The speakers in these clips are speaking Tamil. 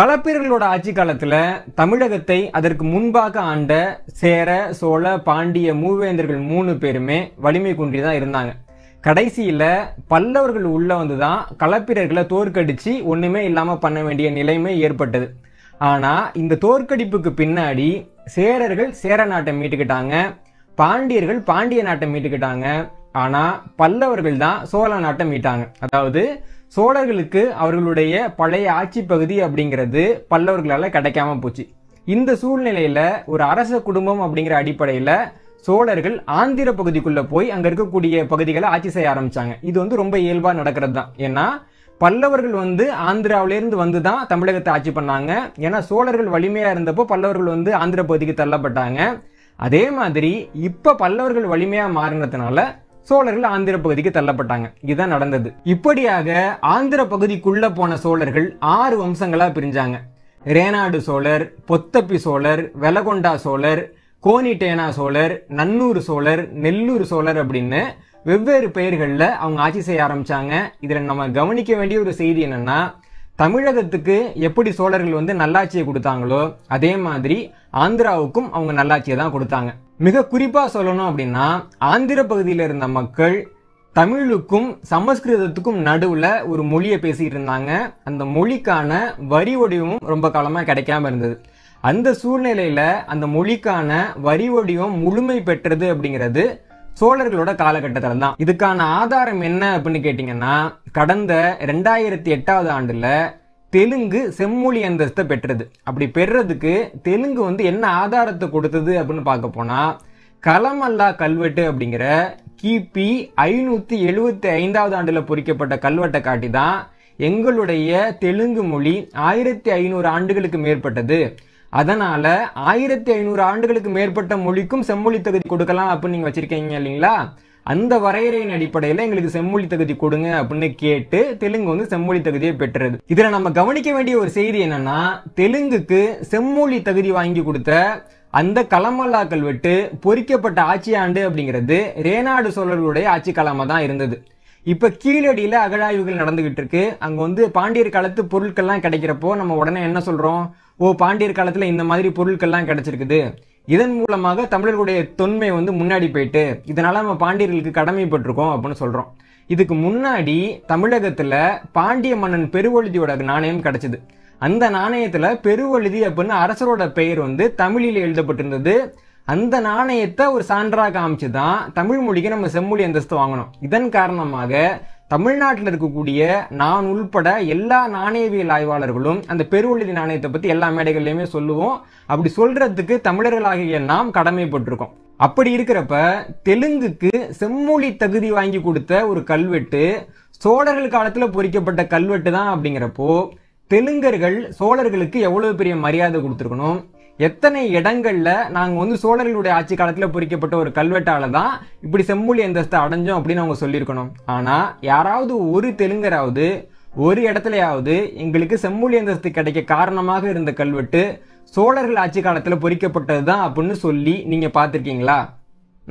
களப்பியர்களோட ஆட்சி காலத்துல தமிழகத்தை அதற்கு முன்பாக ஆண்ட சேர சோழ பாண்டிய மூவேந்தர்கள் மூணு பேருமே வலிமை குன்றிதான் தான் இருந்தாங்க கடைசியில பல்லவர்கள் உள்ள வந்துதான் களப்பிரர்களை தோற்கடிச்சு ஒண்ணுமே இல்லாம பண்ண வேண்டிய நிலைமை ஏற்பட்டது ஆனா இந்த தோற்கடிப்புக்கு பின்னாடி சேரர்கள் சேர நாட்டை மீட்டுக்கிட்டாங்க பாண்டியர்கள் பாண்டிய நாட்டை மீட்டுக்கிட்டாங்க ஆனா பல்லவர்கள் தான் சோழ நாட்டை மீட்டாங்க அதாவது சோழர்களுக்கு அவர்களுடைய பழைய ஆட்சி பகுதி அப்படிங்கிறது பல்லவர்களால் கிடைக்காம போச்சு இந்த சூழ்நிலையில் ஒரு அரச குடும்பம் அப்படிங்கிற அடிப்படையில் சோழர்கள் ஆந்திர பகுதிக்குள்ளே போய் அங்கே இருக்கக்கூடிய பகுதிகளை ஆட்சி செய்ய ஆரம்பித்தாங்க இது வந்து ரொம்ப இயல்பாக நடக்கிறது தான் ஏன்னா பல்லவர்கள் வந்து ஆந்திராவிலேருந்து வந்து தான் தமிழகத்தை ஆட்சி பண்ணாங்க ஏன்னா சோழர்கள் வலிமையாக இருந்தப்போ பல்லவர்கள் வந்து ஆந்திர பகுதிக்கு தள்ளப்பட்டாங்க அதே மாதிரி இப்போ பல்லவர்கள் வலிமையாக மாறினதுனால சோழர்கள் ஆந்திர பகுதிக்கு தள்ளப்பட்டாங்க இதுதான் நடந்தது இப்படியாக ஆந்திர பகுதிக்குள்ள போன சோழர்கள் ஆறு வம்சங்களா பிரிஞ்சாங்க ரேனாடு சோழர் பொத்தப்பி சோழர் வெலகொண்டா சோழர் கோனிட்டேனா சோழர் நன்னூர் சோழர் நெல்லூர் சோழர் அப்படின்னு வெவ்வேறு பெயர்களில் அவங்க ஆட்சி செய்ய ஆரம்பிச்சாங்க இதில் நம்ம கவனிக்க வேண்டிய ஒரு செய்தி என்னன்னா தமிழகத்துக்கு எப்படி சோழர்கள் வந்து நல்லாட்சியை கொடுத்தாங்களோ அதே மாதிரி ஆந்திராவுக்கும் அவங்க நல்லாட்சியை தான் கொடுத்தாங்க மிக குறிப்பாக சொல்லணும் அப்படின்னா ஆந்திர பகுதியில் இருந்த மக்கள் தமிழுக்கும் சமஸ்கிருதத்துக்கும் நடுவில் ஒரு மொழியை பேசிகிட்டு இருந்தாங்க அந்த மொழிக்கான வரி வடிவமும் ரொம்ப காலமாக கிடைக்காம இருந்தது அந்த சூழ்நிலையில் அந்த மொழிக்கான வரி வடிவம் முழுமை பெற்றது அப்படிங்கிறது சோழர்களோட காலகட்டத்தில் தான் இதுக்கான ஆதாரம் என்ன அப்படின்னு கேட்டிங்கன்னா கடந்த ரெண்டாயிரத்தி எட்டாவது ஆண்டில் தெலுங்கு செம்மொழி அந்தஸ்தை பெற்றது அப்படி பெறதுக்கு தெலுங்கு வந்து என்ன ஆதாரத்தை கொடுத்தது அப்படின்னு பார்க்க போனா களமல்லா கல்வெட்டு அப்படிங்கிற கிபி ஐநூற்றி எழுபத்தி ஐந்தாவது ஆண்டில் பொறிக்கப்பட்ட கல்வெட்டை காட்டி தான் எங்களுடைய தெலுங்கு மொழி ஆயிரத்தி ஐநூறு ஆண்டுகளுக்கு மேற்பட்டது அதனால ஆயிரத்தி ஐநூறு ஆண்டுகளுக்கு மேற்பட்ட மொழிக்கும் செம்மொழி தகுதி கொடுக்கலாம் அப்படின்னு நீங்கள் வச்சுருக்கீங்க இல்லைங்களா அந்த வரையறையின் அடிப்படையில் எங்களுக்கு செம்மொழி தகுதி கொடுங்க அப்படின்னு கேட்டு தெலுங்கு வந்து செம்மொழி தகுதியை பெற்றது இதில் நம்ம கவனிக்க வேண்டிய ஒரு செய்தி என்னன்னா தெலுங்குக்கு செம்மொழி தகுதி வாங்கி கொடுத்த அந்த களமல்லாக்கள் விட்டு பொறிக்கப்பட்ட ஆட்சி ஆண்டு அப்படிங்கிறது ரேனாடு சோழர்களுடைய ஆட்சி காலமாக தான் இருந்தது இப்போ கீழடியில் அகழாய்வுகள் நடந்துகிட்டு இருக்கு அங்கே வந்து பாண்டியர் காலத்து பொருட்கள்லாம் கிடைக்கிறப்போ நம்ம உடனே என்ன சொல்கிறோம் ஓ பாண்டியர் காலத்தில் இந்த மாதிரி பொருட்கள்லாம் கிடைச்சிருக்குது இதன் மூலமாக தமிழர்களுடைய தொன்மை வந்து முன்னாடி போயிட்டு இதனால் நம்ம பாண்டியர்களுக்கு கடமைப்பட்டிருக்கோம் அப்படின்னு சொல்கிறோம் இதுக்கு முன்னாடி தமிழகத்தில் பாண்டிய மன்னன் பெருவழுதியோட நாணயம் கிடைச்சது அந்த நாணயத்தில் பெருவழுதி அப்படின்னு அரசரோட பெயர் வந்து தமிழில் எழுதப்பட்டிருந்தது அந்த நாணயத்தை ஒரு சான்றாக காமிச்சு தான் தமிழ் மொழிக்கு நம்ம செம்மொழி அந்தஸ்து வாங்கணும் இதன் காரணமாக தமிழ்நாட்டில் இருக்கக்கூடிய நான் உள்பட எல்லா நாணயவியல் ஆய்வாளர்களும் அந்த பெருவெழுதி நாணயத்தை பற்றி எல்லா மேடைகள்லையுமே சொல்லுவோம் அப்படி சொல்கிறதுக்கு தமிழர்களாகிய நாம் கடமைப்பட்டிருக்கோம் அப்படி இருக்கிறப்ப தெலுங்குக்கு செம்மொழி தகுதி வாங்கி கொடுத்த ஒரு கல்வெட்டு சோழர்கள் காலத்தில் பொறிக்கப்பட்ட கல்வெட்டு தான் அப்படிங்கிறப்போ தெலுங்கர்கள் சோழர்களுக்கு எவ்வளவு பெரிய மரியாதை கொடுத்துருக்கணும் எத்தனை இடங்கள்ல நாங்க வந்து சோழர்களுடைய ஆட்சி காலத்துல பொறிக்கப்பட்ட ஒரு கல்வெட்டால தான் இப்படி செம்மொழி அந்தஸ்தை அடைஞ்சோம் அப்படின்னு அவங்க சொல்லியிருக்கணும் ஆனா யாராவது ஒரு தெலுங்கராவது ஒரு இடத்துலயாவது எங்களுக்கு செம்மொழி அந்தஸ்து கிடைக்க காரணமாக இருந்த கல்வெட்டு சோழர்கள் ஆட்சி காலத்துல பொறிக்கப்பட்டது தான் அப்படின்னு சொல்லி நீங்க பார்த்துருக்கீங்களா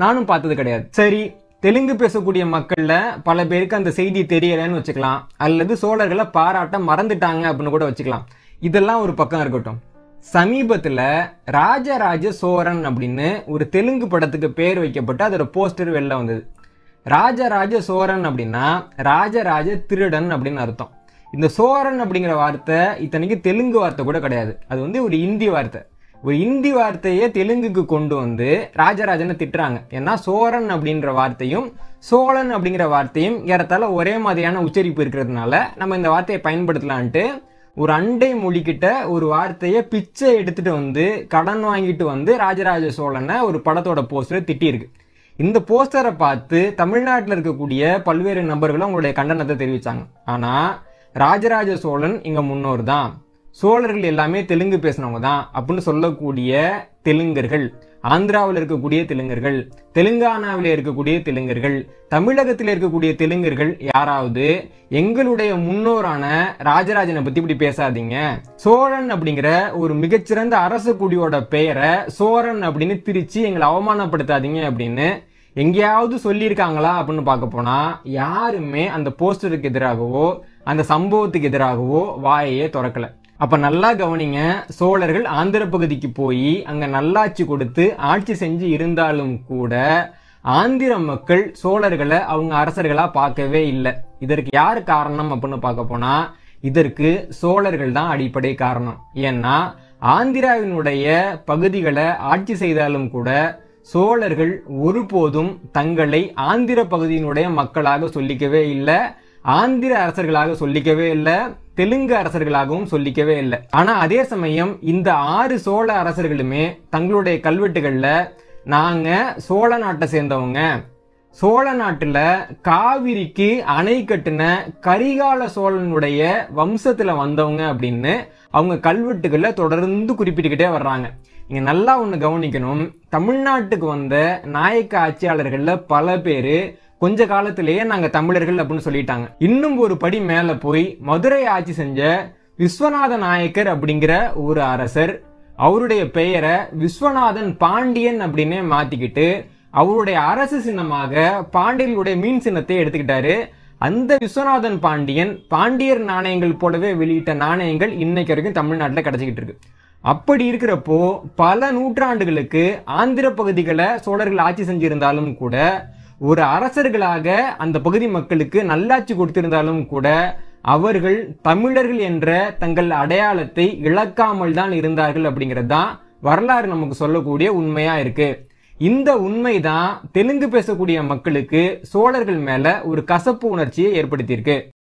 நானும் பார்த்தது கிடையாது சரி தெலுங்கு பேசக்கூடிய மக்கள்ல பல பேருக்கு அந்த செய்தி தெரியலன்னு வச்சுக்கலாம் அல்லது சோழர்களை பாராட்ட மறந்துட்டாங்க அப்படின்னு கூட வச்சுக்கலாம் இதெல்லாம் ஒரு பக்கம் இருக்கட்டும் சமீபத்தில் ராஜராஜ சோரன் அப்படின்னு ஒரு தெலுங்கு படத்துக்கு பேர் வைக்கப்பட்டு அதோட போஸ்டர் வெளில வந்தது ராஜராஜ சோரன் அப்படின்னா ராஜராஜ திருடன் அப்படின்னு அர்த்தம் இந்த சோரன் அப்படிங்கிற வார்த்தை இத்தனைக்கு தெலுங்கு வார்த்தை கூட கிடையாது அது வந்து ஒரு இந்தி வார்த்தை ஒரு இந்தி வார்த்தையே தெலுங்குக்கு கொண்டு வந்து ராஜராஜனை திட்டுறாங்க ஏன்னா சோரன் அப்படின்ற வார்த்தையும் சோழன் அப்படிங்கிற வார்த்தையும் ஏறத்தால ஒரே மாதிரியான உச்சரிப்பு இருக்கிறதுனால நம்ம இந்த வார்த்தையை பயன்படுத்தலான்ட்டு ஒரு அண்டை மொழிக்கிட்ட ஒரு வார்த்தையை பிச்சை எடுத்துகிட்டு வந்து கடன் வாங்கிட்டு வந்து ராஜராஜ சோழனை ஒரு படத்தோட போஸ்டரை திட்டியிருக்கு இந்த போஸ்டரை பார்த்து தமிழ்நாட்டில் இருக்கக்கூடிய பல்வேறு நபர்களும் அவங்களுடைய கண்டனத்தை தெரிவித்தாங்க ஆனால் ராஜராஜ சோழன் இங்கே முன்னோர் தான் சோழர்கள் எல்லாமே தெலுங்கு பேசினவங்க தான் அப்படின்னு சொல்லக்கூடிய தெலுங்கர்கள் ஆந்திராவில் இருக்கக்கூடிய தெலுங்கர்கள் தெலுங்கானாவில் இருக்கக்கூடிய தெலுங்கர்கள் தமிழகத்தில் இருக்கக்கூடிய தெலுங்கர்கள் யாராவது எங்களுடைய முன்னோரான ராஜராஜனை பத்தி இப்படி பேசாதீங்க சோழன் அப்படிங்கிற ஒரு மிகச்சிறந்த அரச குடியோட பெயரை சோழன் அப்படின்னு திரிச்சு எங்களை அவமானப்படுத்தாதீங்க அப்படின்னு எங்கேயாவது சொல்லியிருக்காங்களா அப்படின்னு பார்க்க போனா யாருமே அந்த போஸ்டருக்கு எதிராகவோ அந்த சம்பவத்துக்கு எதிராகவோ வாயையே திறக்கலை அப்ப நல்லா கவனிங்க சோழர்கள் ஆந்திர பகுதிக்கு போய் அங்க நல்லாட்சி கொடுத்து ஆட்சி செஞ்சு இருந்தாலும் கூட ஆந்திர மக்கள் சோழர்களை அவங்க அரசர்களா பார்க்கவே இல்லை இதற்கு யார் காரணம் அப்படின்னு பார்க்க போனா இதற்கு சோழர்கள் தான் அடிப்படை காரணம் ஏன்னா ஆந்திராவினுடைய பகுதிகளை ஆட்சி செய்தாலும் கூட சோழர்கள் ஒருபோதும் தங்களை ஆந்திர பகுதியினுடைய மக்களாக சொல்லிக்கவே இல்லை ஆந்திர அரசர்களாக சொல்லிக்கவே இல்லை தெலுங்கு அரசர்களாகவும் சொல்லிக்கவே இல்லை ஆனா அதே சமயம் இந்த ஆறு சோழ அரசர்களுமே தங்களுடைய கல்வெட்டுகள்ல நாங்க சோழ நாட்டை சேர்ந்தவங்க சோழ நாட்டுல காவிரிக்கு அணை கட்டின கரிகால சோழனுடைய வம்சத்துல வந்தவங்க அப்படின்னு அவங்க கல்வெட்டுகள்ல தொடர்ந்து குறிப்பிட்டுக்கிட்டே வர்றாங்க இங்க நல்லா ஒன்று கவனிக்கணும் தமிழ்நாட்டுக்கு வந்த நாயக்க ஆட்சியாளர்களில் பல பேர் கொஞ்ச காலத்திலேயே நாங்கள் தமிழர்கள் அப்படின்னு சொல்லிட்டாங்க இன்னும் ஒரு படி மேலே போய் மதுரை ஆட்சி செஞ்ச விஸ்வநாத நாயக்கர் அப்படிங்கிற ஒரு அரசர் அவருடைய பெயரை விஸ்வநாதன் பாண்டியன் அப்படின்னே மாற்றிக்கிட்டு அவருடைய அரசு சின்னமாக பாண்டியர்களுடைய மீன் சின்னத்தை எடுத்துக்கிட்டாரு அந்த விஸ்வநாதன் பாண்டியன் பாண்டியர் நாணயங்கள் போலவே வெளியிட்ட நாணயங்கள் இன்னைக்கு வரைக்கும் தமிழ்நாட்டில் கிடச்சிக்கிட்டு இருக்கு அப்படி இருக்கிறப்போ பல நூற்றாண்டுகளுக்கு ஆந்திர பகுதிகளை சோழர்கள் ஆட்சி செஞ்சிருந்தாலும் கூட ஒரு அரசர்களாக அந்த பகுதி மக்களுக்கு நல்லாட்சி கொடுத்திருந்தாலும் கூட அவர்கள் தமிழர்கள் என்ற தங்கள் அடையாளத்தை இழக்காமல் தான் இருந்தார்கள் அப்படிங்கிறது தான் வரலாறு நமக்கு சொல்லக்கூடிய உண்மையா இருக்கு இந்த உண்மை தான் தெலுங்கு பேசக்கூடிய மக்களுக்கு சோழர்கள் மேல ஒரு கசப்பு உணர்ச்சியை ஏற்படுத்தியிருக்கு